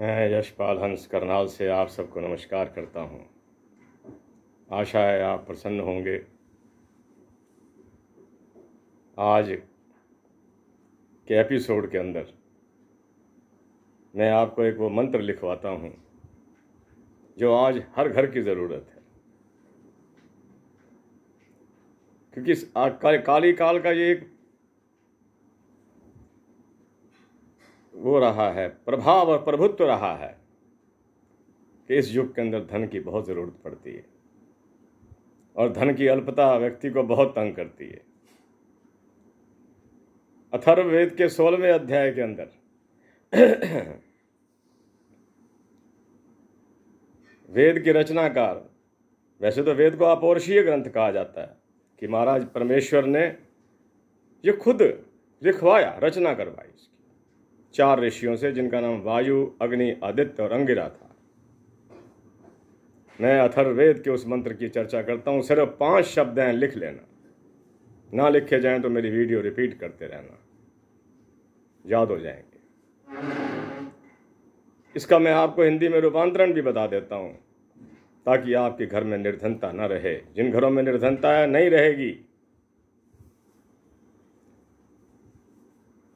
मैं यशपाल हंस करनाल से आप सबको नमस्कार करता हूँ आशा है आप प्रसन्न होंगे आज के एपिसोड के अंदर मैं आपको एक वो मंत्र लिखवाता हूँ जो आज हर घर की ज़रूरत है क्योंकि काली काल का ये एक वो रहा है प्रभाव और प्रभुत्व रहा है कि इस युग के अंदर धन की बहुत ज़रूरत पड़ती है और धन की अल्पता व्यक्ति को बहुत तंग करती है अथर्ववेद के सोलहवें अध्याय के अंदर वेद के रचनाकार वैसे तो वेद को अपौरषीय ग्रंथ कहा जाता है कि महाराज परमेश्वर ने ये खुद लिखवाया रचना करवाई इसकी चार ऋषियों से जिनका नाम वायु अग्नि आदित्य और अंगिरा था मैं अथर्वेद के उस मंत्र की चर्चा करता हूँ सिर्फ पांच शब्द हैं लिख लेना ना लिखे जाएं तो मेरी वीडियो रिपीट करते रहना याद हो जाएंगे इसका मैं आपको हिंदी में रूपांतरण भी बता देता हूँ ताकि आपके घर में निर्धनता न रहे जिन घरों में निर्धनता नहीं रहेगी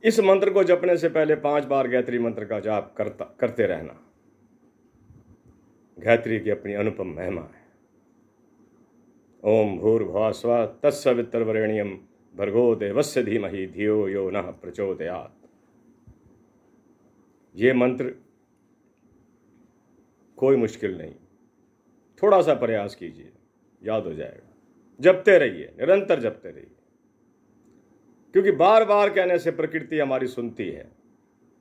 इस मंत्र को जपने से पहले पांच बार गायत्री मंत्र का जाप करता करते रहना गायत्री की अपनी अनुपम महिमा है ओम भूर्भुआ स्व तत्सवितर्वरेण्यम भर्गो देवस्य धीमहि धियो यो न प्रचोदयात ये मंत्र कोई मुश्किल नहीं थोड़ा सा प्रयास कीजिए याद हो जाएगा जपते रहिए निरंतर जपते रहिए क्योंकि बार बार कहने से प्रकृति हमारी सुनती है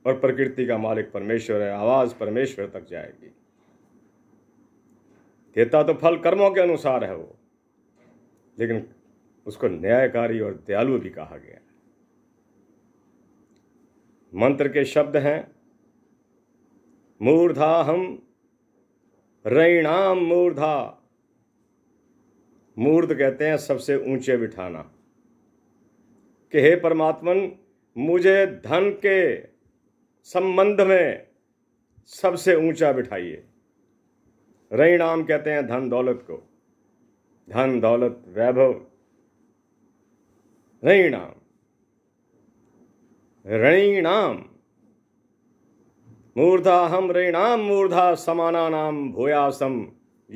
और प्रकृति का मालिक परमेश्वर है आवाज़ परमेश्वर तक जाएगी देता तो फल कर्मों के अनुसार है वो लेकिन उसको न्यायकारी और दयालु भी कहा गया है मंत्र के शब्द हैं मूर्धा हम रैणाम मूर्धा मूर्ध कहते हैं सबसे ऊंचे बिठाना कि हे परमात्मन मुझे धन के संबंध में सबसे ऊंचा बिठाइए रई नाम कहते हैं धन दौलत को धन दौलत वैभव रई नाम नाम मूर्धा हम ऋणाम मूर्धा समाना नाम भूयासम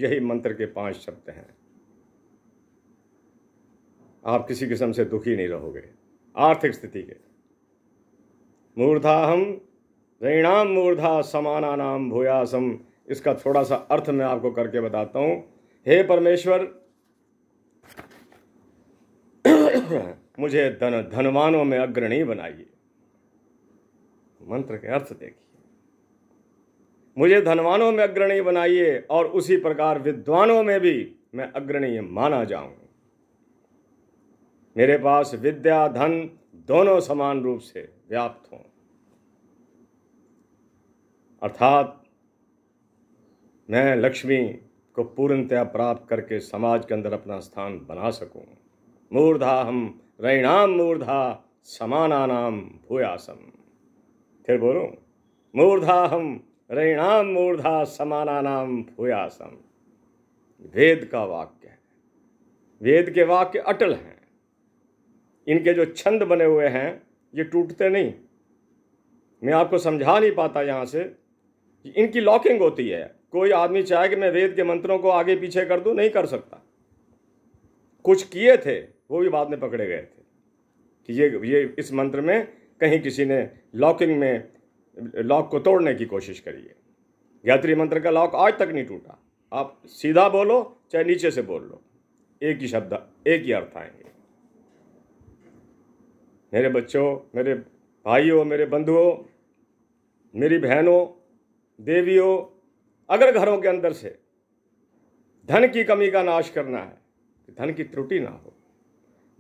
यही मंत्र के पांच शब्द हैं आप किसी किस्म से दुखी नहीं रहोगे आर्थिक स्थिति के मूर्धा हम ऋणाम मूर्धा समाना नाम भूयासम इसका थोड़ा सा अर्थ मैं आपको करके बताता हूँ हे परमेश्वर मुझे धन धनवानों में अग्रणी बनाइए मंत्र के अर्थ देखिए मुझे धनवानों में अग्रणी बनाइए और उसी प्रकार विद्वानों में भी मैं अग्रणी माना जाऊं मेरे पास विद्या धन दोनों समान रूप से व्याप्त हों अर्थात मैं लक्ष्मी को पूर्णतया प्राप्त करके समाज के अंदर अपना स्थान बना सकूं मूर्धा हम रैणाम मूर्धा समाना नाम भूयासम फिर बोलो मूर्धा हम रैणाम मूर्धा समाना नाम भूयासम वेद का वाक्य है वेद के वाक्य अटल हैं इनके जो छंद बने हुए हैं ये टूटते नहीं मैं आपको समझा नहीं पाता यहाँ से इनकी लॉकिंग होती है कोई आदमी चाहे कि मैं वेद के मंत्रों को आगे पीछे कर दूँ नहीं कर सकता कुछ किए थे वो भी बाद में पकड़े गए थे कि ये ये इस मंत्र में कहीं किसी ने लॉकिंग में लॉक को तोड़ने की कोशिश करी है गायत्री मंत्र का लॉक आज तक नहीं टूटा आप सीधा बोलो चाहे नीचे से बोल लो एक ही शब्द एक ही अर्थ आएंगे मेरे बच्चों मेरे भाइयों मेरे बंधुओं मेरी बहनों देवियों अगर घरों के अंदर से धन की कमी का नाश करना है कि तो धन की त्रुटि ना हो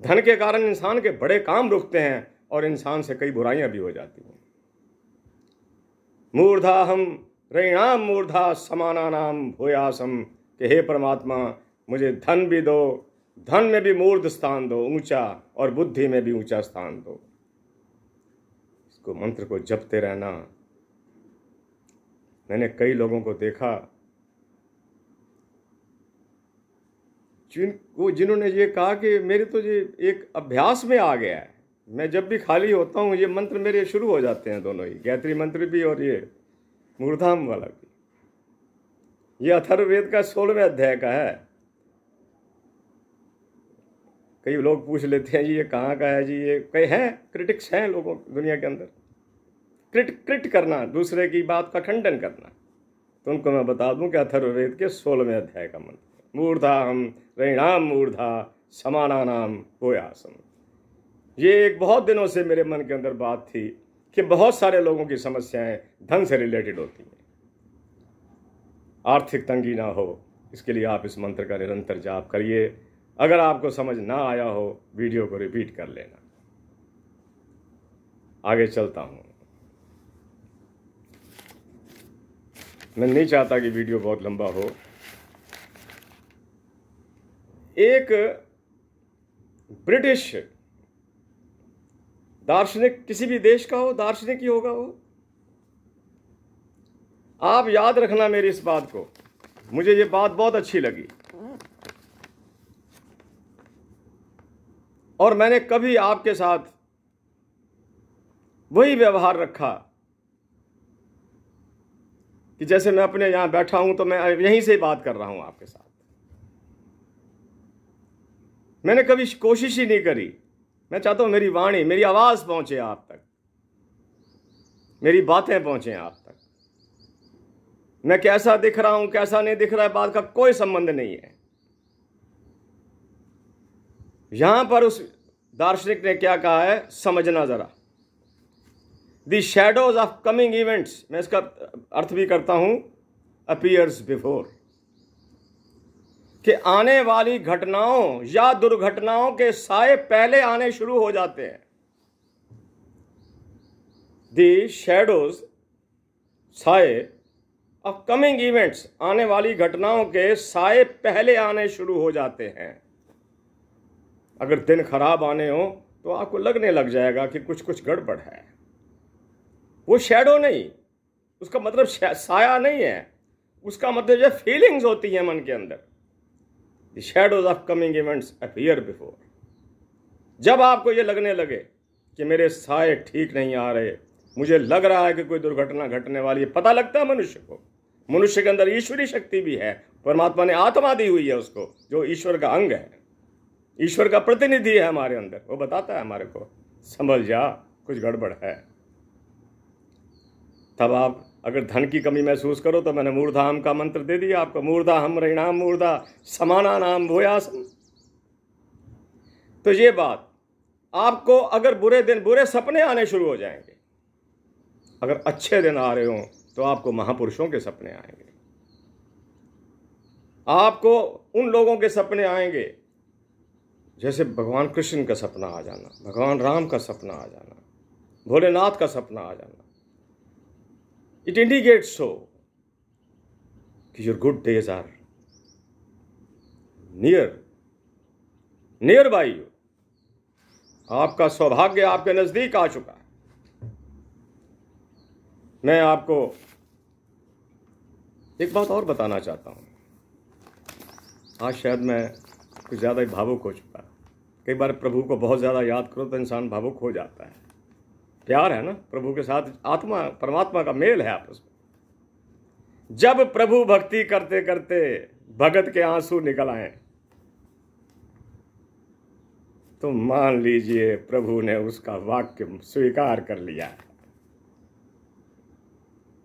धन के कारण इंसान के बड़े काम रुकते हैं और इंसान से कई बुराइयां भी हो जाती हैं मूर्धा हम ऋणाम मूर्धा समाना नाम भूयासम कि हे परमात्मा मुझे धन भी दो धन में भी मूर्ध स्थान दो ऊंचा और बुद्धि में भी ऊंचा स्थान दो इसको मंत्र को जपते रहना मैंने कई लोगों को देखा वो जिन्होंने ये कहा कि मेरे तो ये एक अभ्यास में आ गया है मैं जब भी खाली होता हूँ ये मंत्र मेरे शुरू हो जाते हैं दोनों ही गायत्री मंत्र भी और ये मूर्धाम वाला भी ये अथर्ववेद का सोलहवें अध्याय का है कई लोग पूछ लेते हैं जी ये कहाँ का है जी ये कई हैं क्रिटिक्स हैं लोगों दुनिया के अंदर क्रिट क्रिट करना दूसरे की बात का खंडन करना तो उनको मैं बता दूं कि अथर्ववेद के सोलहवें अध्याय का मंत्र मूर्धा हम रहीणाम मूर्धा समाना नाम आसम ये एक बहुत दिनों से मेरे मन के अंदर बात थी कि बहुत सारे लोगों की समस्याएं धन से रिलेटेड होती हैं आर्थिक तंगी ना हो इसके लिए आप इस मंत्र का निरंतर जाप करिए अगर आपको समझ ना आया हो वीडियो को रिपीट कर लेना आगे चलता हूँ मैं नहीं चाहता कि वीडियो बहुत लंबा हो एक ब्रिटिश दार्शनिक किसी भी देश का हो दार्शनिक ही होगा वो आप याद रखना मेरी इस बात को मुझे ये बात बहुत अच्छी लगी और मैंने कभी आपके साथ वही व्यवहार रखा कि जैसे मैं अपने यहां बैठा हूं तो मैं यहीं से बात कर रहा हूँ आपके साथ मैंने कभी कोशिश ही नहीं करी मैं चाहता हूं मेरी वाणी मेरी आवाज़ पहुंचे आप तक मेरी बातें पहुंचे आप तक मैं कैसा दिख रहा हूँ कैसा नहीं दिख रहा है बात का कोई संबंध नहीं है यहां पर उस दार्शनिक ने क्या कहा है समझना ज़रा the shadows of coming events मैं इसका अर्थ भी करता हूं अपियर्स बिफोर कि आने वाली घटनाओं या दुर्घटनाओं के साए पहले आने शुरू हो जाते हैं दी शेडोज साय ऑफ कमिंग इवेंट्स आने वाली घटनाओं के साए पहले आने शुरू हो जाते हैं अगर दिन खराब आने हो तो आपको लगने लग जाएगा कि कुछ कुछ गड़बड़ है वो शेडो नहीं उसका मतलब साया नहीं है उसका मतलब जो फीलिंग्स होती हैं मन के अंदर the shadows of coming events appear before जब आपको ये लगने लगे कि मेरे साय ठीक नहीं आ रहे मुझे लग रहा है कि कोई दुर्घटना घटने वाली है पता लगता है मनुष्य को मनुष्य के अंदर ईश्वरी शक्ति भी है परमात्मा ने आत्मा दी हुई है उसको जो ईश्वर का अंग है ईश्वर का प्रतिनिधि है हमारे अंदर वो बताता है हमारे को संभल जा कुछ गड़बड़ है तब आप अगर धन की कमी महसूस करो तो मैंने हम का मंत्र दे दिया आपको मूर्धा हम रिणाम मूर्धा समाना नाम भूयासम तो ये बात आपको अगर बुरे दिन बुरे सपने आने शुरू हो जाएंगे अगर अच्छे दिन आ रहे हो तो आपको महापुरुषों के सपने आएंगे आपको उन लोगों के सपने आएंगे जैसे भगवान कृष्ण का सपना आ जाना भगवान राम का सपना आ जाना भोलेनाथ का सपना आ जाना इट इंडिकेट सो कि your good days are near near by you आपका सौभाग्य आपके नज़दीक आ चुका है मैं आपको एक बात और बताना चाहता हूँ आज शायद मैं कुछ ज़्यादा ही भावुक हो चुका कई बार प्रभु को बहुत ज़्यादा याद करो तो इंसान भावुक हो जाता है प्यार है ना प्रभु के साथ आत्मा परमात्मा का मेल है आपस में जब प्रभु भक्ति करते करते भगत के आंसू निकल आए तो मान लीजिए प्रभु ने उसका वाक्य स्वीकार कर लिया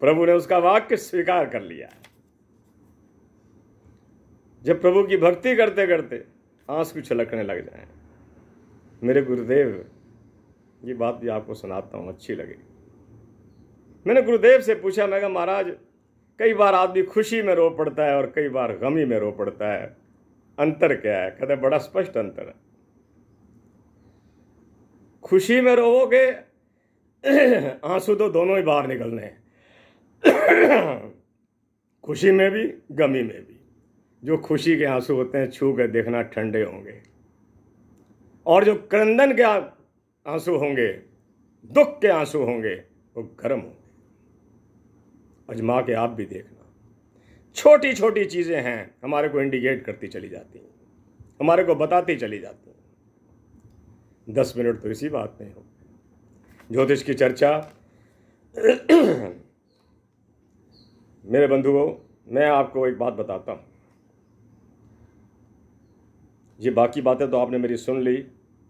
प्रभु ने उसका वाक्य स्वीकार कर लिया जब प्रभु की भक्ति करते करते आंसू छलकने लग जाए मेरे गुरुदेव ये बात भी आपको सुनाता हूँ अच्छी लगेगी मैंने गुरुदेव से पूछा मैं कहा महाराज कई बार आदमी खुशी में रो पड़ता है और कई बार गमी में रो पड़ता है अंतर क्या है कहते बड़ा स्पष्ट अंतर है खुशी में रोवोगे आंसू तो दोनों ही बाहर निकलने हैं खुशी में भी गमी में भी जो खुशी के आंसू होते हैं छू कर देखना ठंडे होंगे और जो क्रंदन के आंसू होंगे दुख के आंसू होंगे वो गर्म होंगे अजमा के आप भी देखना छोटी छोटी चीज़ें हैं हमारे को इंडिकेट करती चली जाती हैं हमारे को बताती चली जाती हैं दस मिनट तो इसी बात में हो ज्योतिष की चर्चा मेरे बंधुओं मैं आपको एक बात बताता हूँ ये बाकी बातें तो आपने मेरी सुन ली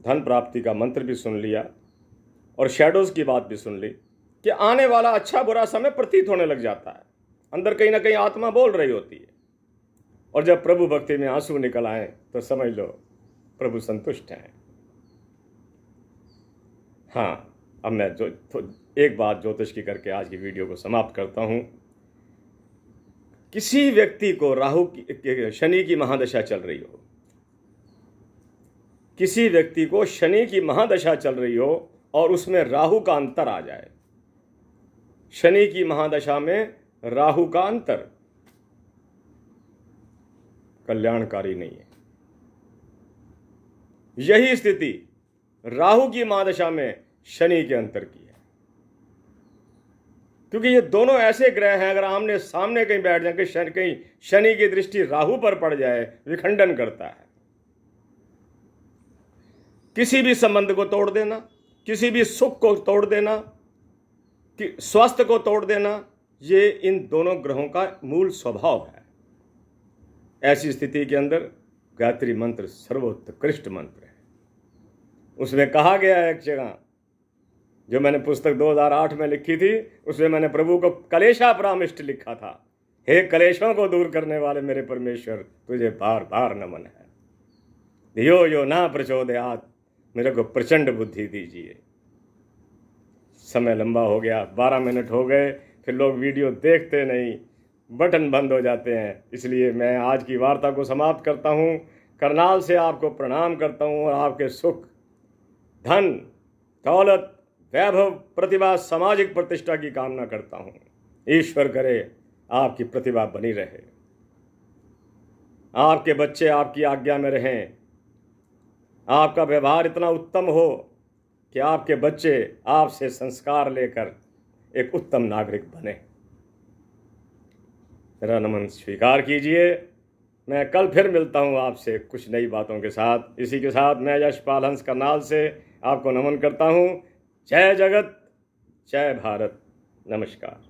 धन प्राप्ति का मंत्र भी सुन लिया और शेडोज़ की बात भी सुन ली कि आने वाला अच्छा बुरा समय प्रतीत होने लग जाता है अंदर कहीं ना कहीं आत्मा बोल रही होती है और जब प्रभु भक्ति में आंसू निकल आए तो समझ लो प्रभु संतुष्ट हैं हाँ अब मैं जो तो एक बात ज्योतिष की करके आज की वीडियो को समाप्त करता हूँ किसी व्यक्ति को राहु की शनि की महादशा चल रही हो किसी व्यक्ति को शनि की महादशा चल रही हो और उसमें राहु का अंतर आ जाए शनि की महादशा में राहु का अंतर कल्याणकारी नहीं है यही स्थिति राहु की महादशा में शनि के अंतर की है क्योंकि ये दोनों ऐसे ग्रह हैं अगर आमने सामने कहीं बैठ जाए कहीं शनि की दृष्टि राहु पर पड़ जाए विखंडन करता है किसी भी संबंध को तोड़ देना किसी भी सुख को तोड़ देना कि स्वास्थ्य को तोड़ देना ये इन दोनों ग्रहों का मूल स्वभाव है ऐसी स्थिति के अंदर गायत्री मंत्र सर्वोत्कृष्ट मंत्र है उसमें कहा गया है एक जगह जो मैंने पुस्तक 2008 में लिखी थी उसमें मैंने प्रभु को कलेशा परामिष्ट लिखा था हे कलेशों को दूर करने वाले मेरे परमेश्वर तुझे बार बार नमन है यो यो ना प्रचोदयात मेरे को प्रचंड बुद्धि दीजिए समय लंबा हो गया बारह मिनट हो गए फिर लोग वीडियो देखते नहीं बटन बंद हो जाते हैं इसलिए मैं आज की वार्ता को समाप्त करता हूँ करनाल से आपको प्रणाम करता हूँ और आपके सुख धन दौलत वैभव प्रतिभा सामाजिक प्रतिष्ठा की कामना करता हूँ ईश्वर करे आपकी प्रतिभा बनी रहे आपके बच्चे आपकी आज्ञा में रहें आपका व्यवहार इतना उत्तम हो कि आपके बच्चे आपसे संस्कार लेकर एक उत्तम नागरिक बने मेरा नमन स्वीकार कीजिए मैं कल फिर मिलता हूँ आपसे कुछ नई बातों के साथ इसी के साथ मैं यशपाल हंस करनाल से आपको नमन करता हूँ जय जगत जय भारत नमस्कार